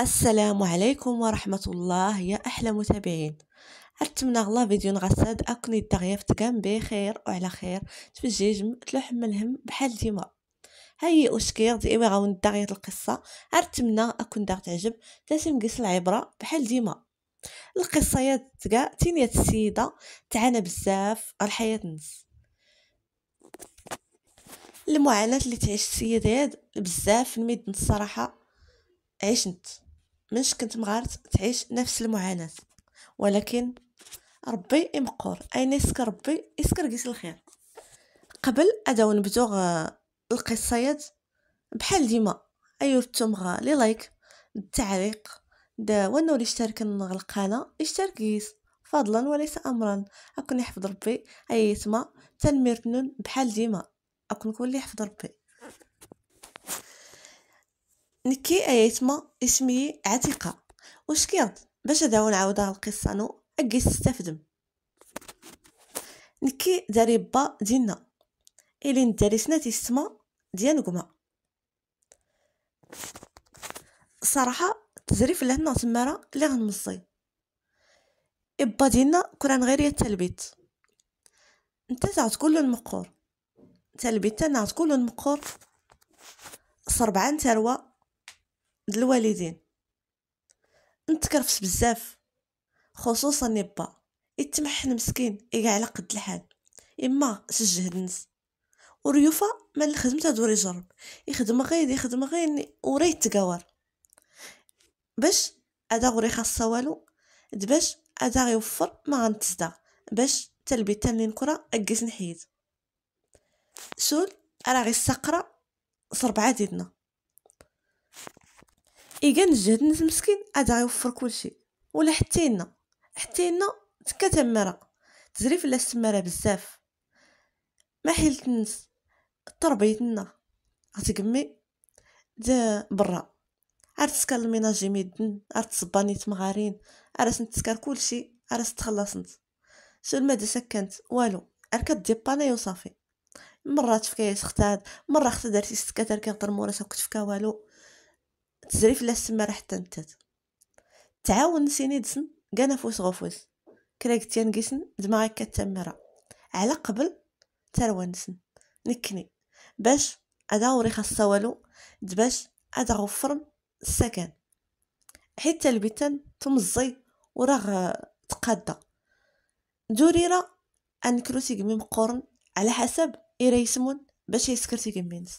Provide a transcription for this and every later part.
السلام عليكم ورحمة الله يا أحلى متابعين أتمنى غلا فيديو نغساد أكون الدغياف تقام بخير وعلى خير تفجيج متلوح من الهم بحال ديما هاي أشكير دي إيوة غاون دغيات القصة أتمنى أكون داغ تعجب لازم قيس العبرة بحال ديما القصة يتقى تقا السيدة تعانى بزاف الحياة نس المعاناة اللي تعيش السيدة بزاف نميد الصراحة عشت منش كنت مغارت تعيش نفس المعاناة ولكن ربي امقور اين يسكر ربي يسكر قيس الخير قبل اداو نبدو القصيات بحال ديما ايوا رتمغا لي لايك التعليق دا وانو اللي اشترك القناه اشترك قيس فضلا وليس امرا اكون يحفظ ربي ايتما تنمير بحال ديما اكون كل يحفظ ربي نكي ايتما اسمي عتيقة واش كيض باش هذا نعاودها القصة نو اكي استفدم نكي داري با ديالنا الين سناتي تيسما ديال نقمة صراحة تزريف لهنا تمارا اللي غنمصي إبا ديالنا كران غير تلبيت نتا تعود كل المقور تلبيت تانا تعود كل المقور صربعان تروى الوالدين نتكرفس بزاف خصوصا نبا يتمحن مسكين يقع على قد الحال اما سجه نس وريوفا ما الخدمة تدور يجرب يخدم غير يخدم غير وري تقاور باش هذا غوري خاصه والو دباش هذا غيوفر ما غنتزدا باش تلبي تاني نكره اكيس نحيد سول راه غيستقرا صربعه ديدنا كان الجهد نت مسكين عاد غيوفر كلشي ولا حتى لنا حتى لنا تكا تماره تزريف لا السماره بزاف ما حيلت الناس تربيتنا غتقمي دا برا عرفت سكر الميناجي ميدن عرفت صباني تمغارين عرفت نتسكر كلشي عرفت تخلصنت شو المادة سكنت والو عرفت ديباني وصافي مرات فكايا سختاد مرة خت دارت استكاتر كنهضر مورا كنت فكا والو تزريف لا السمارة حتى نتات تعاون سيني دسن كان فوس غفوس كراك قلتي نقيسن دماغك على قبل تروانسن نكني باش ادوري خاصة والو دباش ادغفرم السكن حيت البيتان تمزي وراغ تقادى دوريرا انكروسي قميم قرن على حسب إيريسمون باش يسكرتي قمينس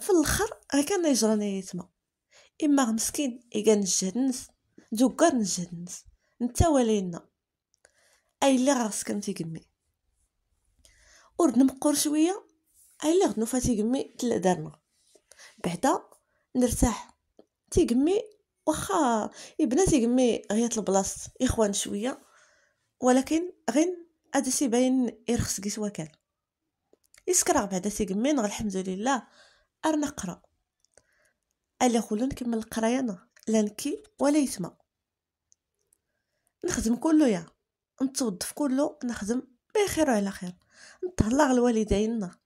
في الاخر راه كان يجراني يتما اما مسكين ايغا نجهد نس دوكر نجهد نس نتا ولينا اي اللي غاسك انت قمي ورد نمقور شويه اي اللي غد نوفاتي تلا دارنا بعدا نرتاح تيقمي واخا يبنا تيقمي غيات البلاصه اخوان شويه ولكن غين هذا سيباين يرخص كيسوا كان يسكر بعدا تيقمي نغ الحمد لله أر نقرأ ألا خلو نكمل القراية أنا لا نكي ولا يتما نخدم كله يا نتوظف كله نخدم بخير وعلى خير نتهلا الوالديننا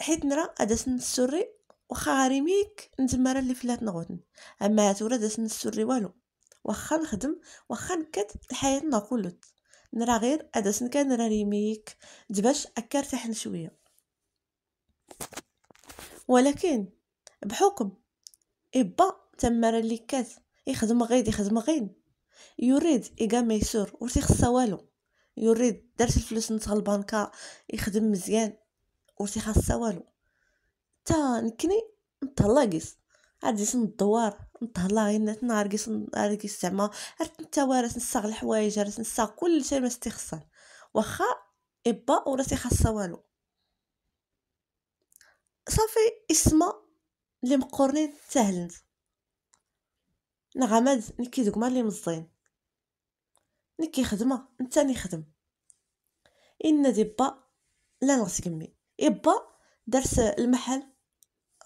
حيت نرى اداس السري واخا غريميك نتمارا اللي فلات نغوتن اما تورا داس السري والو واخا نخدم واخا نكد الحياة نقولت نرى غير اداس كان ريميك دباش اكرتاح شويه ولكن بحكم إبا تمر اللي كات يخدم غيد يخدم غين يريد إيكا ميسور ورتي خصها والو يريد درت الفلوس نتاع البنكة يخدم مزيان ورتي خاصها والو تا نكني نتهلاقيس قيس عاد الدوار نتهلا غير نهار قيس نهار قيس زعما عرفت نتا وارث نساغ الحوايج عرفت نساغ كلشي ما تيخصها واخا إبا ورا تيخاصها والو صافي اسما اللي مقورني تهلنت نغمات نكي دوك اللي مزين نكي خدمه نتا نخدم ان دي با لا نغس كمي يبا درس المحل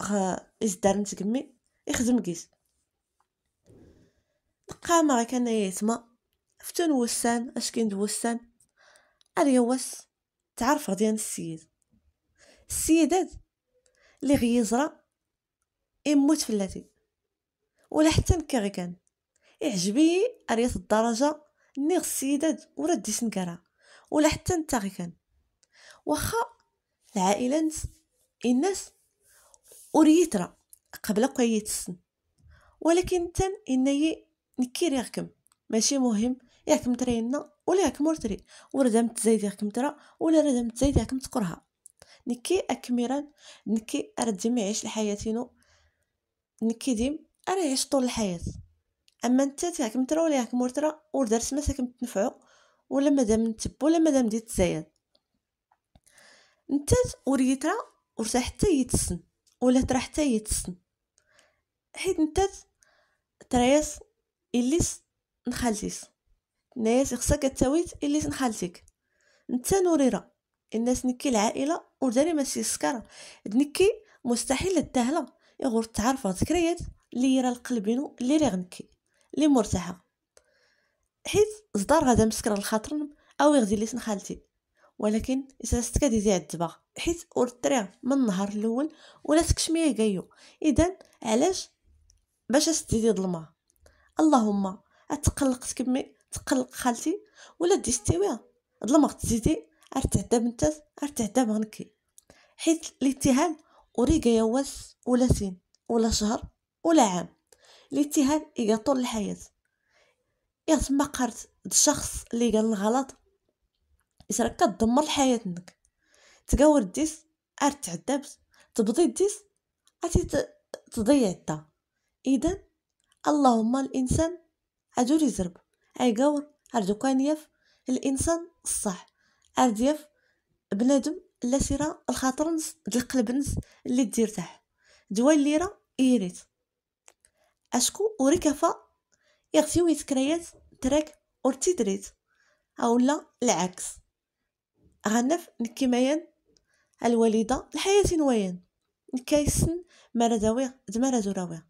غ يزدار نتكمي يخدم كيس بقى ما كان يتما فتون وسان اش كاين دوسان اريا واس تعرف غديان السيد السيدات اللي غيزرى يموت في اللاتي ولا حتى نكا كان يعجبي اريت الدرجه نيغ السيدات ولا ديس ولا حتى نتا كان واخا العائله الناس وريترا قبل قوية السن ولكن تن اني نكير يغكم ماشي مهم يغكم ترينا ولا ياك مورتري وردم تزايد يغكم ترى ولا ردم تزايد يغكم تقرها نكي أكمرا نكي اردم ما يعيش لحياتينو نكي ديم أرى يعيش طول الحياة أما نتا تاعك مترا ولا ياك مورترا وردرت ساكم تنفعو ولا مادام نتب ولا مادام ديت تزايد نتا وريترا ورتا حتى يتسن ولا ترا حتى يتسن حيت نتا تريس إليس نخالتيس نايس خصك تاويت إليس نخالتيك نتا نوريرا الناس نكي العائله وداني ماشي السكر نكي مستحيل الدهله يغور تعرف ذكريات اللي يرى القلب بينو اللي راه غنكي اللي مرتاحه حيت صدار غدا مسكر الخاطر او يغدي ليس خالتي ولكن اذا كادي زي عدبا حيت اورتري من النهار الاول ولا تكشميه جايو اذا علاش باش استدي ظلمه اللهم اتقلق تكمي تقلق خالتي ولا ديستيويا ظلمه تزيدي ارتهتم انت ارتهتم هنكي حيت الاتهام أريق يواس ولا سن ولا شهر ولا عام الاتهام إيجا طول الحياة يا تما قرت الشخص اللي قال الغلط يسرا كدمر حياتك تقاور ديس ارتعدبت تبضي ديس عتي تضيع الدا اذا اللهم الانسان عدو يزرب اي قاور ارجو كان يف الانسان الصح عارف بنادم لا سيرة الخاطر نس القلب نس اللي دير تاع دوا الليرة يريت اشكو وريكافا يغسي ويتكريات تراك اورتيدريت دريت اولا العكس غنف نكيمايان الوالدة الحياة نوايان نكايسن مرزاوي دمرزو راوي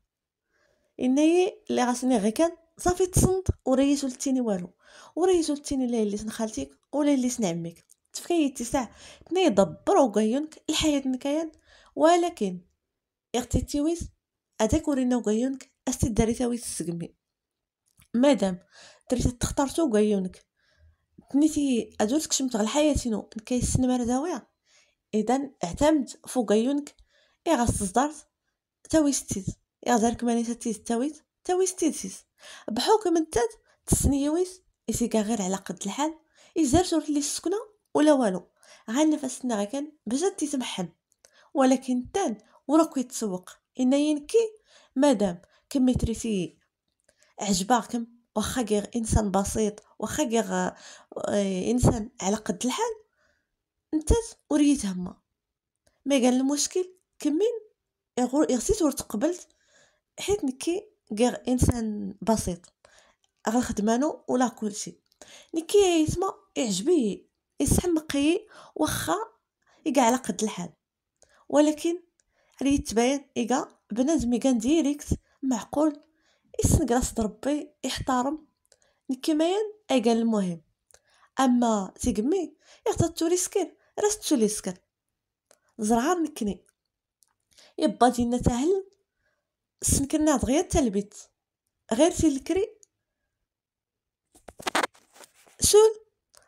إني اللي غاسني غي كان صافي تصنت وريت لتيني والو وريت لتيني لا اللي خالتيك ولا اللي عمك تفكيتي ساع تني دبر وقيونك الحياة نكيان ولكن اختي تيويس هذاك ورينا وقيونك استي داري تاوي تسقمي مادام دريت تختارتو وقيونك تنيتي ادولت كشمت غل حياتينو كيسنمر زاوية اذا اعتمد فوق عيونك اي غاص تصدرت تاوي ستيت يا غدارك مانيتا تيز تاويت تاوي ستيتيز بحكم تسنيويس التسنيويس يسيكا غير على قد الحال يزرجو اللي السكنه ولا والو غنفسنا غا كان باش تيتمحن ولكن تان وراكو يتسوق إن ينكي مادام كميتريسي عجباكم واخا غير انسان بسيط واخا غير آه، انسان على قد الحال انت وريت هما ما قال المشكل كمين يغسيت ورتقبلت حيت نكي غير انسان بسيط غير خدمانو ولا كلشي اللي كيتما يعجبيه يسحمقي واخا يقع على قد الحال ولكن اللي يتبين ايغا بنادم كان ديريكت معقول يسنق راس ربي يحترم نكيماين ايغا المهم اما تيقمي يغدا توريسكير راس توليسكير زرعار نكني يبا دينا تاهل السنكرناض غير تلبت غير الكري شول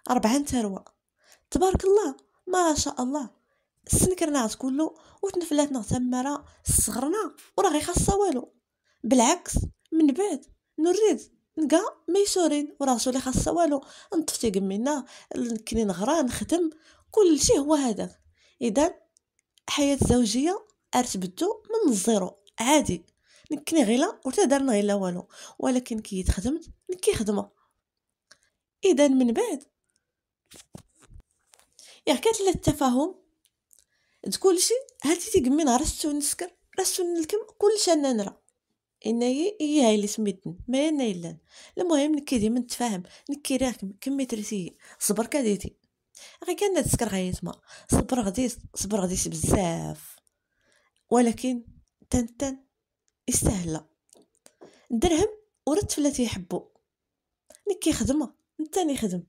أربعة تروى تبارك الله ما شاء الله كلو و وتنفلاتنا تمرة صغرنا وراه غي خاصها والو بالعكس من بعد نريد نقا ميسورين وراسو لي خاصها والو نطفتي قمينا كني نغرى نخدم كلشي هو هذا اذا حياه زوجيه ارتبتو من الزيرو عادي نكني غيلا وتا دارنا غيلا والو ولكن كي تخدمت نكي خدمه اذا من بعد يا كانت لا التفاهم شي هاتي تيقمي نهار رستو نسكر رستو نلكم كلشي انا نرى انا هي هاي اللي سميتن ما انا الا المهم نكي ديما نتفاهم نكي راكم كمي ترسي صبر كاديتي غي كان تسكر تما صبر غديس صبر غديس بزاف ولكن تن تن يستاهلها درهم في التي يحبو اللي كيخدم نتاني خدم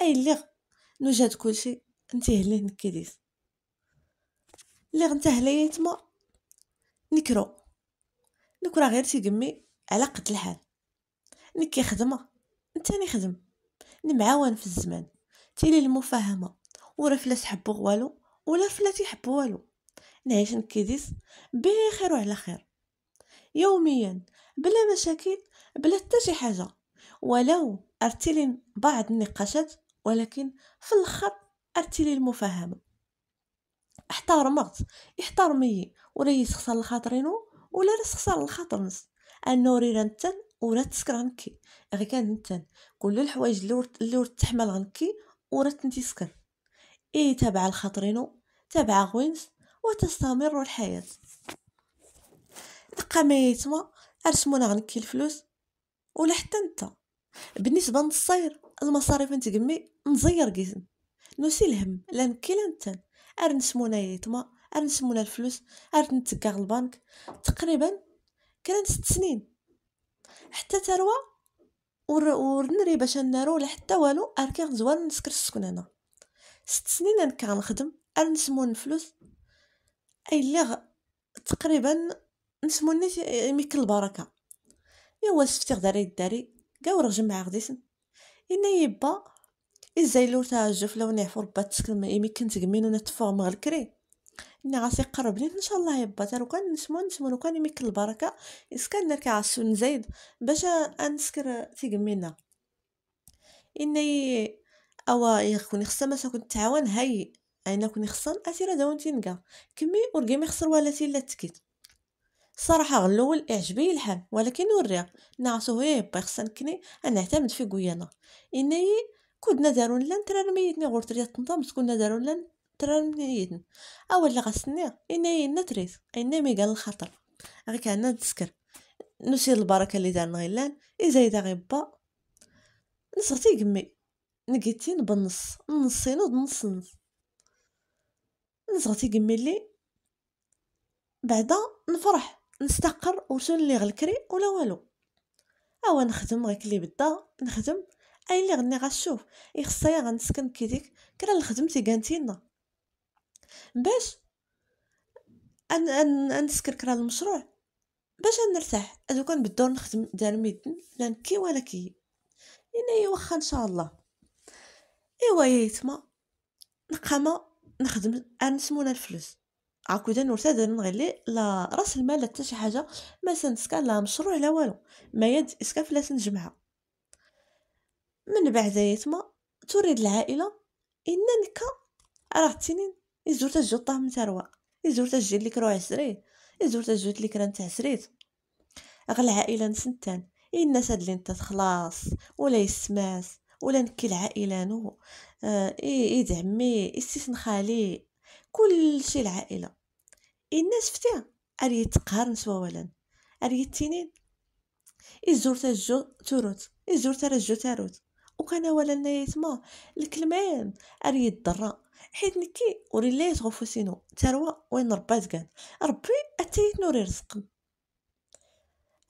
اي اللي نوجد كلشي نتي هليه نكيديس اللي انت هلايا يتما نكرو نكرا غير تيقمي على قد الحال ني كيخدم نتاني نخدم نمعاون في الزمان تيلي المفاهمه ولا فلات حبو والو ولا فلات يحبو والو نعيش نكيديس بخير وعلى خير يوميا بلا مشاكل بلا حتى شي حاجه ولو ارتلي بعض النقاشات ولكن في الاخر ارتلي المفاهمه احترمت احترمي وري تخسر لخاطرينو ولا تخسر لخاطر نص انه ريرا نتن ورا تسكر غنكي غير كان نتن كل الحوايج اللي ورت تحمل غنكي ورا تنتي سكر اي تابعه لخاطرينو تابعه غوينز وتستمر الحياه بقى ما يتما ارسمونا غنكي الفلوس ولا حتى انت بالنسبه للصير المصاريف نتقمي نزير قسم نوسي الهم لا نكي لا نتن ار يتما ار الفلوس ار نتكا البنك تقريبا كانت ست سنين حتى تروى ورنري باش نارو لا حتى والو اركي كان زوال نسكر السكن هنا ست سنين انا كنخدم ارنسمون الفلوس اي لي تقريبا نسمو الناس يميك البركه يوا سفتي غداري الداري قاو ورا معا غديسن إنا يبا لو تاع الجفلة نعفو ربا تسكن إمي كنت قمين ونتفورم غير كري إنا غاسي قرب لينا إن شاء الله يبا تا كان نسمو نسمو لو كان البركة إسكان نركع عالسون زايد باش أنسكر تيقمينا إنا أوا يخوني خصا ما ساكن تعاون هاي أنا كوني أتي راه داون تينقا كمي ورقيمي خسر ولا تيلا تكيت صراحة غلول اعجبي الحال ولكن وريق نعسو هي بخسنكني انا اعتمد في قويانا اني كودنا دارون لان ترى ميتني غور ريا تنظم تكون دارون لان ترى ميتن اول غسني اني نتريس اني ميقال الخطر غير كان تسكر نسير البركه اللي دارنا غيلان اذا غيبا نصغتي قمي نقيتين بالنص نصين ونص نص نصغتي قمي لي بعدا نفرح نستقر وسنلغ غلكري ولا والو اوا نخدم غير كلي بدا نخدم اي اللي غني غنشوف يخصيا غنسكن كيديك كرا تي كانتينا باش ان ان نسكر كرا المشروع باش نرتاح ادو كان بالدور نخدم دار ميدن لا نكي ولا كي يعني واخا ان شاء الله ايوا يا يتما نقامه نخدم سمونا الفلوس عقودا ورتدرن غير لي لا راس المال لا حتى شي حاجه ما سنسكا لا مشروع لا والو ما يد اسكا فلات نجمعها من بعد يتما تريد العائله ان نكا راه تنين يزور تجو من نتا روا يزور تجي ليك روع عسري يزور تجو ليك راه غل نسنتان الناس هاد اللي نتا خلاص ولا يسماس ولا نكي العائله نو آه اي ايد عمي استسن خالي كلشي العائله إن شفتيه أريد قارن نسوا ولن أريد تنين إزور تجو تروت إزور ترجو تروت وكان ولن يتما الكلمان أريد ضرا حيت نكي وريلا يتغفو سينو تروى وين ربات كان ربي أتيت نوري رزق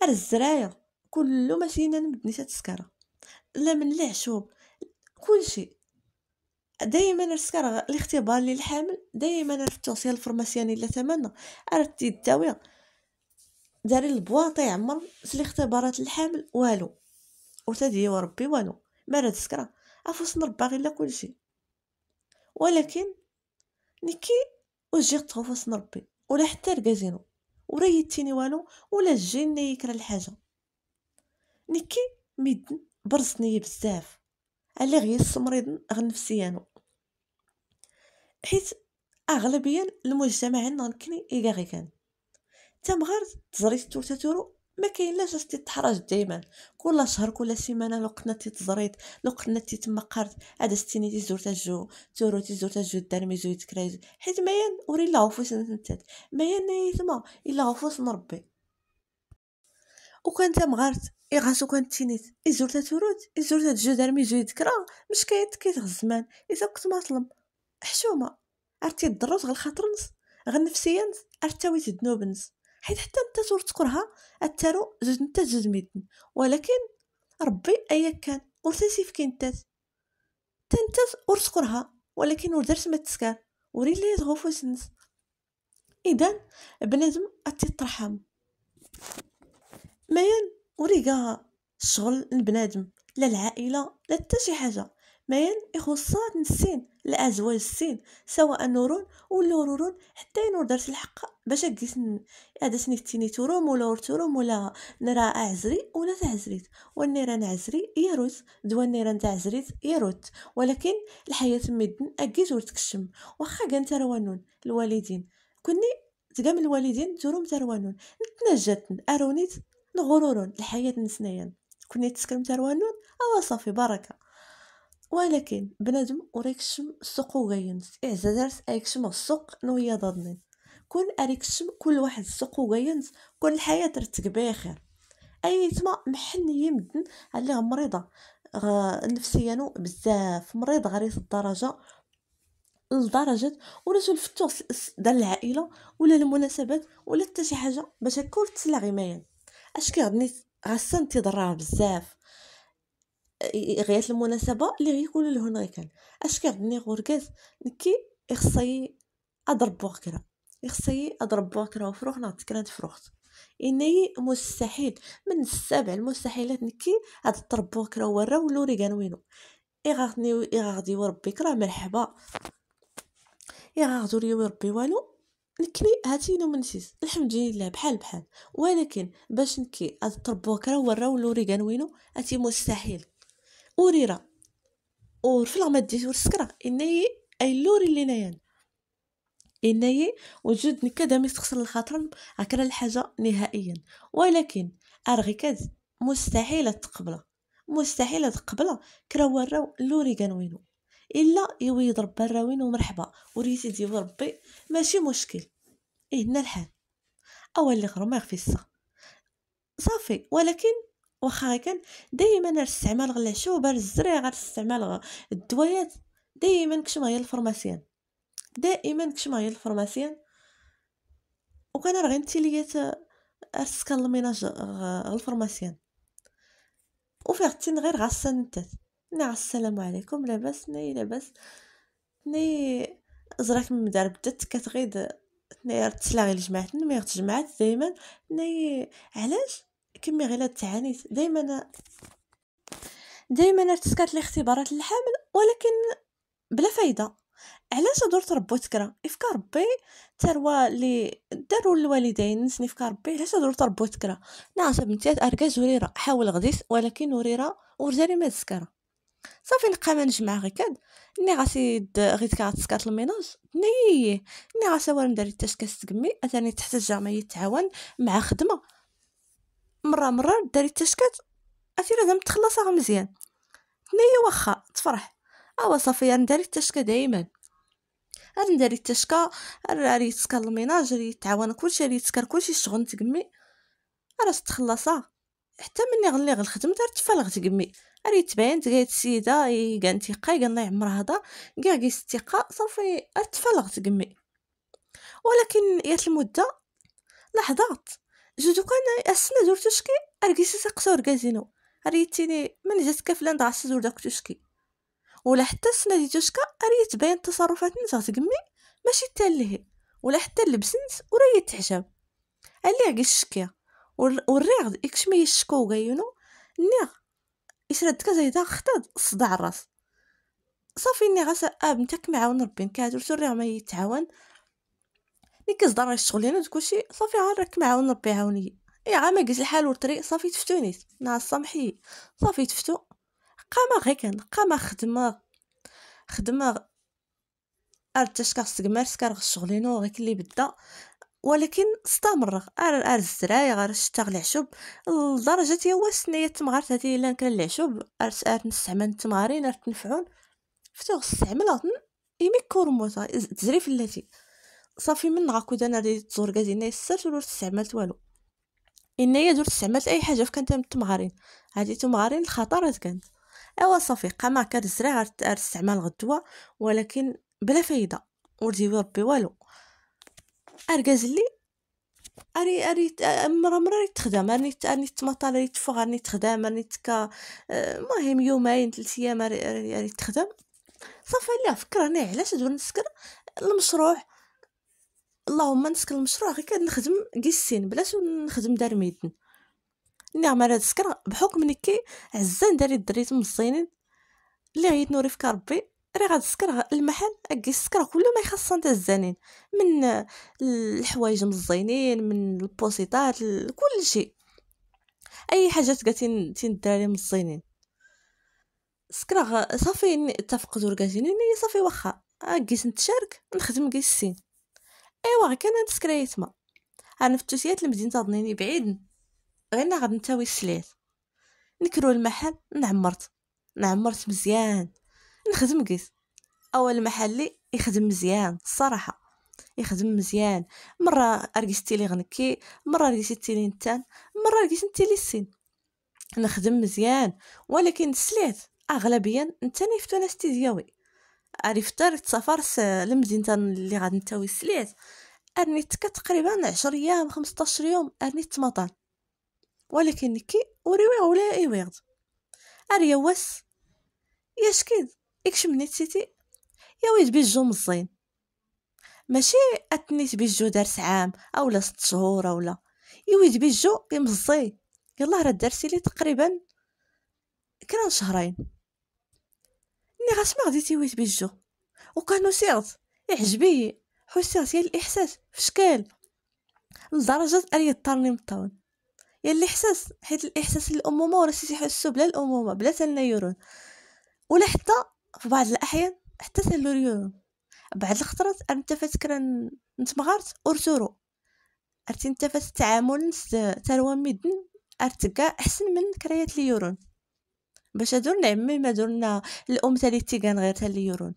الزرايا كلو ماشينا نبني تسكرة لا من العشوب كلشي دائما نذكر الاختبار للحامل دائما نفتوسيه الفرماسيان الا تمنى عرفت الدواء داري البواطي عمر في الاختبارات الحامل والو وتدي وربي والو ما راه تسكرا افوس نربى غير كلشي ولكن نكي وجي تخوف نربي ولا حتى ركازينو ولا والو ولا جيني يكرا الحاجه نكي ميدن برزني بزاف على غير السمريض غنفسيانو حيت اغلبيا المجتمع عندنا ركني كان تمغرد تزري التوتة تورو ما كاين لاش اش تتحرج دائما كل شهر كل سيمانه لقنا تيتزريت لقنا تما قرد هذا ستيني تيزور تاجو تورو تيزور تاجو الدار ميزو يتكرايز حيت ين وري لا غفوس نتات ناي نايتما الا غفوس نربي وكان تمغرت إيغاسو كان تينيت يزور تاتوروت يزور تاتجو دار ميزو يتكرا مش كيت غزمان اذا كنت مظلم حشومه عرفتي الضروس غنخاطر نص غنفسيا نص ارتويت الذنوب نص حيت حتى انت تور تكرها التارو زوج نتا زوج ميدن ولكن ربي ايا كان ورتسي في كنتات تا انت ور ولكن ودرت ما تسكر وري لي تغوفوس نص اذا بنادم اتيترحم مايان وريغا الشغل لبنادم لا العائله لا حتى شي حاجه مايان يخصها نسين لأزواج السن سواء نورون ولا رورون حتى ينور درت الحق باش هذا عادت تيني توروم ولا ورتوروم ولا نرى عزري ولا تعزريت والنيران عزري يروت دوا النيران تعزريت عزريت يروت ولكن الحياة مدن أكيت ورتكشم واخا كان تروانون الوالدين كني تقام الوالدين تروم تروانون نتنجت أرونيت نغرورون الحياة نسنايا كني تسكرم تروانون أوا صافي بركة ولكن بنادم السوق سوقو غينس إعزازارس إيه، اريكشم السوق نويا ضدني كل أريكشم كل واحد سوقو غينس كل الحياة ترتقب بخير أيتما محني يمدن اللي مريضة نفسيا نو بزاف مريض غريض الدرجة لدرجة ولا تنفتو دار العائلة ولا المناسبات ولا حتى شي حاجة باش هكا تسلا غيمايا اش كيغني غاسان تضرر بزاف غيات المناسبه اللي غيقولوا لهن غير كان اش كيعطيني غوركاز نكي خصي اضرب بوكره خصي اضرب بوكره وفروخ نعطيك كرانت فروخت اني يعني مستحيل من السبع المستحيلات نكي هاد الطرب بوكره ورا كان وينو يغاغني و وربي كرا مرحبا يغاغدو و وربي والو نكني هاتي منسيس الحمد لله بحال بحال ولكن باش نكي هاد الطرب بوكره ورا كان وينو هاتي مستحيل أوريرا ورفلا ما ديت ورسكرا إني أي لوري اللي نيان إني وجود نكدا مستخسر تخسر الخاطر أكرا الحاجة نهائيا ولكن أرغي كاد مستحيل تقبله مستحيلة تقبله كرا وراو لوري كانوينو الا يوي يضرب براوين ومرحبا وريتي دي ربي ماشي مشكل إيه هنا الحال اول اللي غرو ما يخفي صافي ولكن واخا كان دائما استعمال غير العشوبه الزريع غير استعمال الدوايات دائما كشما هي الفرماسيان دائما كشما هي الفرماسيان وكان غير نتي ليا ارسكان آه، الميناج الفرماسيان وفيغتين غير غاصه نتات نا السلام عليكم لاباس ني لاباس ني زراك من مدار بدات كتغيد تناير تسلا غير جماعتنا مي جمعات دائما ني علاش كمي غير التعانيت دائما دائما تسكات الاختبارات للحامل ولكن بلا فايده علاش دور تربو تكرا افكار ربي تروى لي داروا الوالدين نسني افكار ربي علاش دور تربو تكرا ناعس نعم بنتي اركاز وريره حاول غديس ولكن وريره ورجالي ما تسكرا صافي نقام نجمع غي كاد ني غاسي غيت كاع تسكات الميناج ني ني غاسا ورم داري تاش كاس تقمي اتاني تحت الجامعه يتعاون مع خدمه مره مره الدري التشكات عرفتي لازم تخلصها مزيان ثنيه واخا تفرح اوا صافي نداري التشكا دائما نداري التشكا راري تسكر الميناج ري تعاون كلشي ري تسكر كلشي الشغل تقمي راه تخلصا حتى مني غلي غنخدم دارت تفلغت قمي راني تبان تقيت السيده كان تيقا قال الله يعمرها هذا كاع كي استقاء صافي تفلغت قمي ولكن يات المده لحظات كان أسنا زور توشكي أرقيسي سقسور كازينو أريتيني من جات كفلان دغاس زور داك توشكي ولا حتى السنة دي توشكا أريت باين تصرفات نزا تقمي ماشي تا لهي ولا حتى لبسنت وريت تعجب اللي عقي الشكيا والريغ إكشمي يشكو غايونو نيغ يسرد كازا إذا خطاد صداع الراس صافي ني غاس اب نتا كمعاون ربي نكادر توري ما يتعاون ملي كنصدر على الشغلانه كلشي صافي راك معاون ربي عاوني اي عام ما قلت الحال والطريق صافي تفتونيت نا سامحي صافي تفتو نعم، قام غير كان قام خدمه خدمه ارتاش كاس قمار سكار الشغلينو غير اللي بدا ولكن استمر ار ار الزراي غير اشتغل العشب لدرجه هو السنيه تمغرت هذه الا كان العشب ار ارت نستعمل التمارين ار تنفعون فتو استعملات يمي كورموطا تزري اللاتي صافي من غاكود انا ريت زوركازي ناي السات ولو استعملت والو انايا درت استعملت اي حاجه فكانت من تمغارين هادي تمغارين الخطر كانت ايوا صافي قام كتزرع غير استعمال غدوه ولكن بلا فايده وردي ربي والو اركاز لي اري اري مرة مرة راني تخدم راني راني تمطال راني تفوغ راني تخدم راني تكا المهم يومين ثلاث ايام راني تخدم صافي لا فكرني علاش ندور نسكر المشروع اللهم نسكن المشروع غير كنخدم ديال بلاش نخدم دار ميدن النعمة راه تسكر بحكم كي عزان داري الدريت مزينين اللي غيت نوري في ربي راه غتسكر المحل اكي سكر كل ما يخص انت الزانين من الحوايج مزينين من البوسيطات كل شيء اي حاجه تلقى تنداري مزينين سكرا صافي اتفقت ورقاتيني صافي واخا كيس آه، نتشارك نخدم كيس ايوا كان هاد السكريه يتما انا في التوسيات المدينه تظنيني بعيد غير غاد نتاوي السلات نكرو المحل نعمرت نعمرت مزيان نخدم كيس اول محلي يخدم مزيان الصراحه يخدم مزيان مره ارجستي لي غنكي مره ارجستي لي نتان مره ارجستي لي السين نخدم مزيان ولكن السلات اغلبيا نتاني في تونس عرفت سافرت لمدينه اللي غادي نتاوي السليت ارنيت كتقريبا 10 ايام 15 يوم ارنيت مطر ولكن كي وريوي ولا ايويغد اريوس ياش كيد اكش مني سيتي يا ويد بيجو مزين ماشي اتنيت بيجو دارس عام اولا ست شهور اولا يويد بيجو يمزي يلا راه دارسي لي تقريبا كران شهرين ني غسمع دي ويت بجو وكانو سيرت يعجبي حسيت يا الاحساس فشكال لدرجه اني يضطرني نطون يا يعني الاحساس حيت الاحساس الامومه وراسي تيحسو بلا الامومه بلا و ولا حتى في بعض الاحيان حتى اليورون بعد الخطرات انت فتكرا نتمغارت ارتورو ارتي نتا التعامل تروا مدن ارتكا احسن من كريات ليورون باش هادو نعمي ما درنا الام تالي تيغان غير تالي يرون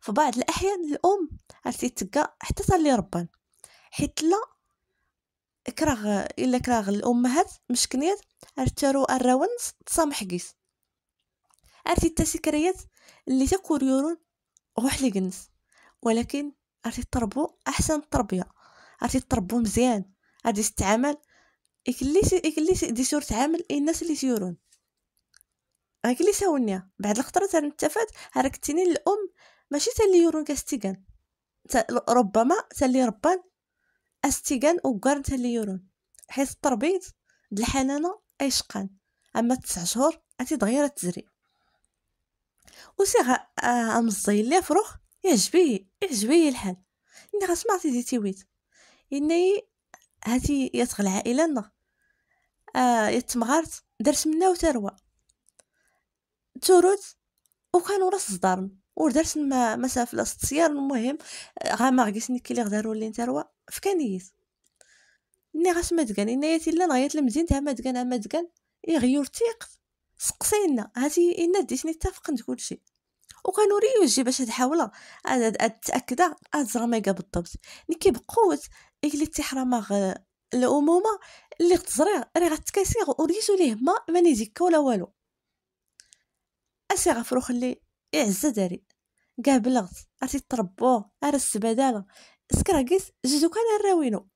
فبعض الاحيان الام عرفتي تكا حتى تالي ربان حيت لا كراغ الا كراغ الامهات مشكنيات ارتارو الراونس تسامح قيس عرفتي حتى سكريات اللي تقول يورون روح لي جنس ولكن عرفتي تربو احسن تربيه عرفتي تربو مزيان عرفتي تتعامل إكليسي إكليسي دي سور تعامل الناس اللي تيورون غير اللي ساونيا بعد الخطره تنتفات ركتيني الام ماشي تالي يورون كاستيغان ربما تالي ربان استيغان وكار تالي يورون حيت التربيت د الحنانه ايشقان اما تسع شهور اتي دغيا التزري سي غا آه، الزيل اللي فروخ يعجبيه يعجبيه الحال اني غسمعتي زيتي ويت اني هاتي يتغل العائله لنا آه يتمغارت درت منا وتروى تروت وكانوا راس صدارن وردرت ما مسافه لا سيار المهم غاما آه، غيسني كي لي غداروا لي نتروا فكانيت ني غاس مدقان ني ياتي لا نغيت لمدينتها مدكان مدقان يغيور تيق سقسينا هاتي إنا ديتني اتفقن كلشي وكانوا جي باش تحاول اتاكد ازرا ميغا بالضبط نكي بقوه اللي تحرم الامومه اللي تزريغ راه غتكاسيغ وريتو ليه ما ماني ديكا ولا والو اسي غفرو خلي يعزا داري كاع بلغت عرفتي تربوه عرس السبداله سكرا قيس جدو كان راوينو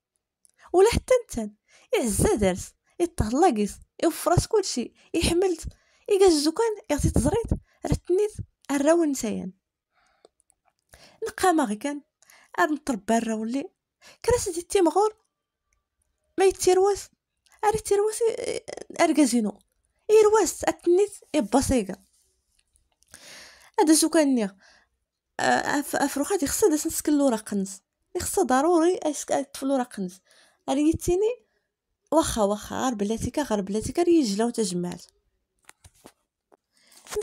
ولا حتى نتان يعزا دارت يتهلا كيس يوفرات كلشي يحملت إيكا جدو كان يعطي تزريت رتنيت الراون نتايان نقا ما غي كان ارم تربى الراون لي كراسة دي تيمغور ما يتيرواس اري تيرواس اركازينو يرواس اتنيت يبا سيقا هذا شو كان نيغ افروخ آه، آه، آه، هادي خصها داس نسكن له رقنز خصها ضروري اطفي له رقنز ريتيني واخا واخا غير بلاتي كا غير بلاتي كا ريجلا وتجمعت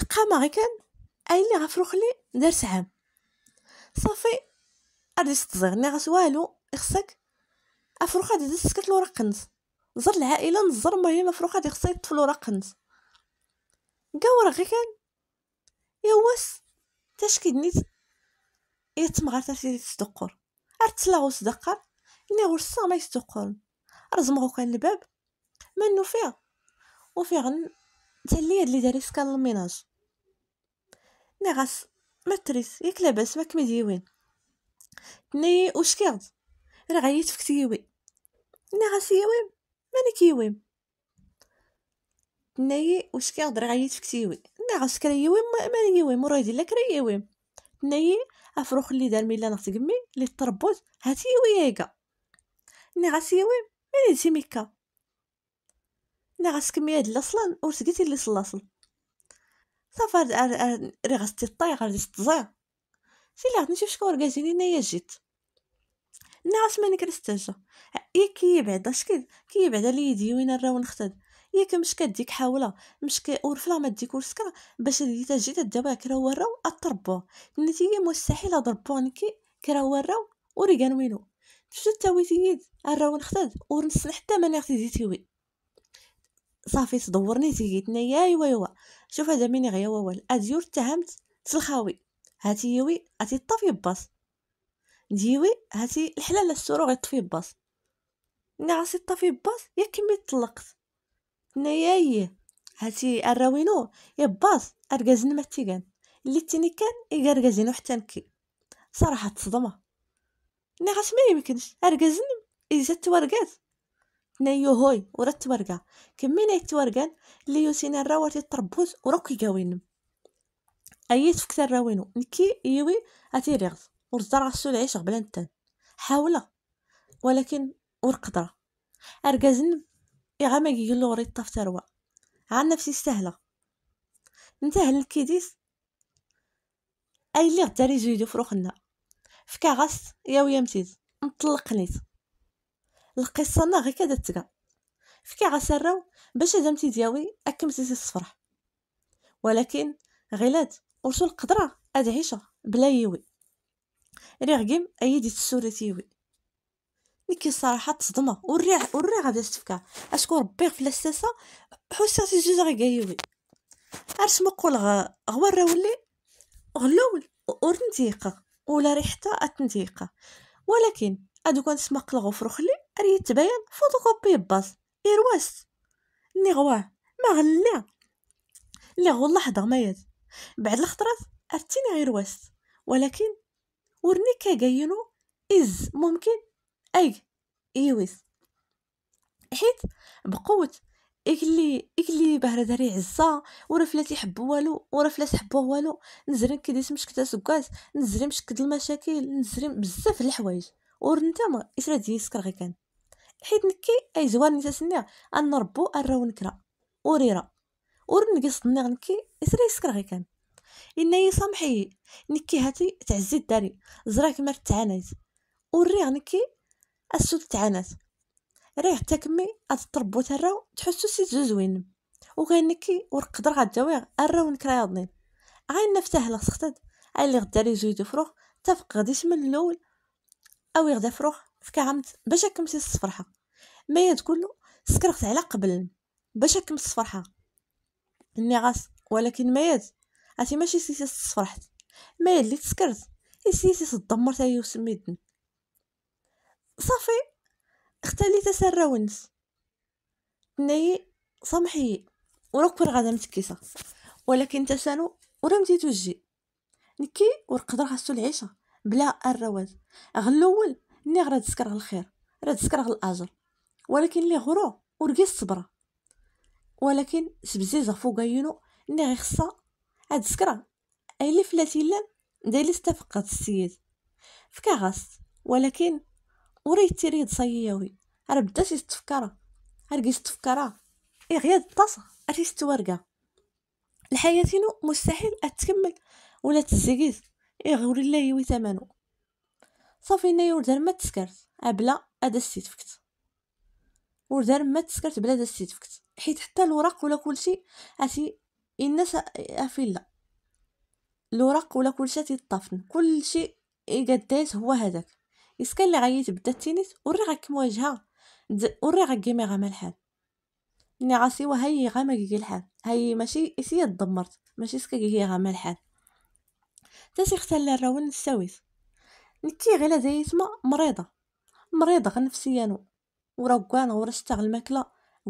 نقام غي كان اي لي غفروخ لي دارت عام صافي غادي ستزغني غاس والو خصك افروخا هادي داس سكت له رقنز نزر العائله نزر مريم افروخ هادي خصها يطفي له رقنز كاور غي كان يواس تاش كيدني يتمغر تاسيدي تصدقر ارتلاغو صدقر إني غرسا ما يستقر رزمغو كان الباب ما نوفيغ وفيغن تالي هاد اللي داري سكان الميناج ني غاس ما ياك لاباس ما كما ديوين ني واش راه غيت فيك تيوي ني غاس يويم ماني كيويم ني واش كيرد راه غيت فيك تيوي ناقص كريوي مريوي مريدي لا كريوي ناي افروخ اللي دار ميلا نغت قمي لي تربوز هاتي وياكا ناقص يوي من سيميكا ميكا كمية د لاصلان اور سقيتي لي صلاصل صافا ري غاستي طاي غادي تزير سي لا نشوف شكون كازيني نايا جيت ناقص ماني نكرستاجا يا كي بعدا شكيد كي بعدا لي يدي وين راهو نختد ياك مش كديك حاوله مش كورفله ما ديك سكره باش هذه تجي تدابا كرا وراو اضربوه النتيجه مستحيل اضربونكي كرا وراو وريغان وينو شو تاوي يد راهو نخدد ورنسن حتى ما ناخذ دي تيوي صافي تدورني تيجيتنا يا ايوا ايوا شوف هذا مين غيا ووال اديور تهمت تلخاوي هاتي يوي هاتي طفي باص ديوي هاتي الحلاله السرور غيطفي باص ني طفي باص يا طلقت ناياي هاتي الراوينو باص ارغازن تيغان اللي تيني كان يغرغازينو حتى نكي صراحه تصدمه ني غاس ما يمكنش ارغازن اذا تورغاز نايو هوي ورا تورغا كمينا ناي اللي يوسينا الراوات الطربوز ورا كيقاوينم ايت فكت الراوينو نكي يوي اتي ريغز ورزار غاسو العيش قبل نتان حاولة ولكن ورقدرة ارغازن غاما كيقول له غريت طاف تروى عن نفسي سهلة هل الكيديس أي لي غدا ريزيدو فروخنا فكا غاس يا ويا متيز نطلق نيت القصة انا غي كادا تكا فكا غاس الراو باش هذا متيز ياوي أكم الصفرح ولكن غيلاد ورسو القدرة أدعيشة بلا يوي ريغيم أيدي تسوري تيوي مي كي الصراحه تصدمه والريع والريع غادي تفكا اشكون ربي في الساسه حساسي جوج غيقايوي عرفت ما نقول غوا ولي غلول ورنتيقه ولا ريحتها اتنتيقه ولكن هادوك نسمق الغفر خلي ري تبين فوتوكوبي باص ايرواس ني غوا ما غلي لي غو اللحظة مايات بعد الخطرات عرفتيني غير واس ولكن ورني كاينو إز ممكن أي إيويس حيت بقوة اكلي اكلي بهرة داري عزة ورا فلات يحبو والو ورا فلات حبوه والو نزرين كيديس مشكتة سكاس نزري مشكد المشاكل نزري بزاف الحوايج ور نتا ما إسرا سكر غي كان حيت نكي أي زوار نتا سنيا أن ربو أراو نكرا وريرا ور نقص نكي إسرا يسكر غي كان إني سامحي نكي هاتي تعزي داري زراك مر تعانيت وريغ نكي السود تعانات ريح تكمي أتطربو تراو تحسو سي زوزوين وغينكي ورقدر غداوي الراو نكرايضنين عين نفتح لك سختد اللي غدا لي زويدو فروخ تفق غديش من الاول او يغدا فروخ عمت باش كمتي الصفرحه ما تقولو سكرخت على قبل باش كمت الصفرحه اني غاس ولكن ما يد عرفتي ماشي سيسي الصفرحت ما يد اللي تسكرت سيسي تدمرت هي سميدن صافي اختلي سر ونس ناي سامحي ورا غادا متكيسه ولكن تسانو ورا مدي توجي نكي ورقدر خاصو العيشه بلا الرواز غلول ني غرا تسكر الخير راه تسكر الاجر ولكن لي غرو ورقي الصبره ولكن سبزيزه فوق عيونو ني غي خصها هاد السكره اي لي فلاتي لان دايلي استفقت السيد فكاغاس ولكن وريت تيريد صياوي راه يستفكرا ارقي اي غير الطاسة اريست ورقة الحياة مستحيل اتكمل ولا اي يغوري الله يوي ثمنو صافي انا وردار ما تسكرت بلا ادا استفكت وردار ما تسكرت بلا ادا فكت حيت حتى الوراق ولا كلشي اتي الناس افيلا الوراق ولا كلشي تيطفن كلشي قدايت هو هذاك إسكان اللي غيتبدا التنس ورا وري غاك كيما غا مالحال ني غاسيوا هاي غاما كيكي الحال هاي ماشي إسيا دمرت ماشي سكا كيكي غا مالحال تاسي اختل الراون الساويس نتي غير زي اسما مريضة مريضة غير نفسيا ورا كوانا ورا شتا الماكلة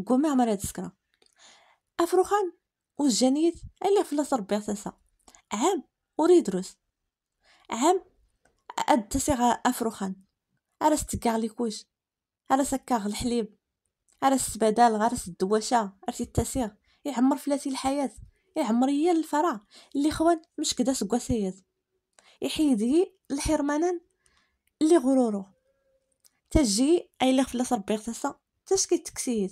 كوا ما عمرها تسكرا أفروخان وجانيت ألا فلاس ربي عام دروس عام أدسغ أفروخان أرس تقع ليكوش أرس أكاغ الحليب أرس بدال غرس الدواشة أرس التسيغ يعمر فلاتي الحياة يعمر هي الفراغ اللي خوان مش كدا سكوا سيد يحيدي الحرمانان اللي غرورو تجي اي لغ فلاس ربي اغتسا تشكي تكسيد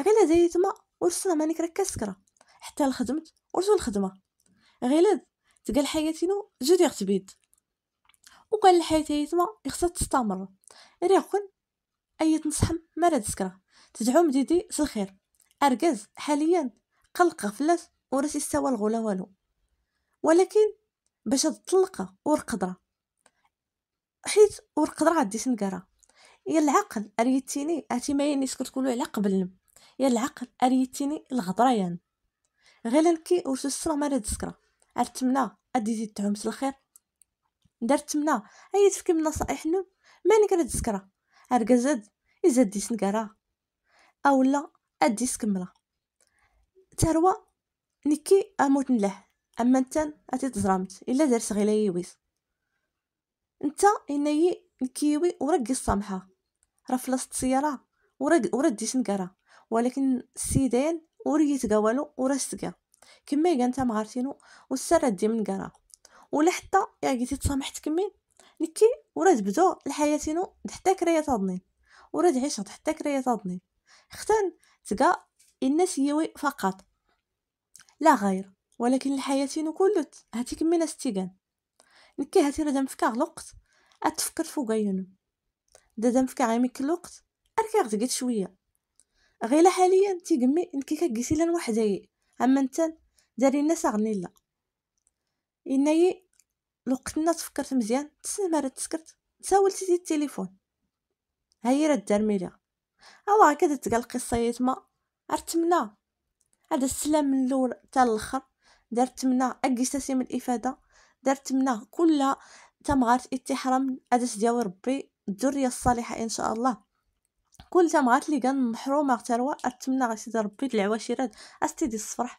غيلا زايت ما ورسنا ما نكرا كسكرة حتى لخدمت ورسو الخدمة غيلا تقال حياتي نو جدي غتبيد وقال الحياة يتما خصها تستمر ريخون أية تنصح مرا تسكرة تدعوم مديدي سلخير أرجاز حاليا قلق فلاس وراس يستوى الغلا والو ولكن باش هاد ورقدرة حيت ورقدرة عدي نقرا يا العقل اريتيني اتي ما ينيس كتقولوا على قبل يا العقل اريتيني يعني غير نكي ورسو السنة مرا تسكرة ارتمنا ادي زيد تعوم الخير درت منا هيا تفكي من نصائح نو مانك راه تسكرا ارغزد اذا ديس نكرا اولا اديس كملا تروى نكي اموت نله اما نتا اتي تزرمت الا دار صغيله يويس نتا اني نكيوي ورقي الصمحة راه فلسط سياره ورد ورد ولكن السيدان وريت قوالو ورستقا كما يقان تا مغارتينو والسر دي من قرا ولا حتى يا قلتي تسامحتك مين نكي ورا تبدو الحياة نو حتى كرايا تضنين ورا تعيش حتى كرايا تضنين ختان تقا الناس يوي فقط لا غير ولكن الحياة نو كلت هاتي كمينا استيغان نكي هاتي راه مفكا الوقت اتفكر فوق عيونو دادا مفكا كل الوقت اركي غتقيت شويه غير حاليا تيقمي نكي كقيسي لان وحدايا اما نتا داري الناس اغني لا انني لو الناس تفكرت مزيان تسنى على تسكرت تساول سيدي التليفون هاي راه دار ميلا الله هكا تقال القصه يتما عرفت منا هذا السلام من الاول حتى الاخر درت منا اكيساسي من الافاده درت منا كلها تمغارت اتحرم ادس ديال ربي الدرية الصالحه ان شاء الله كل تمغارت اللي كان محرومه تروى اتمنى غسيد ربي العواشرات استيدي الصفرح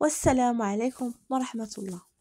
والسلام عليكم ورحمه الله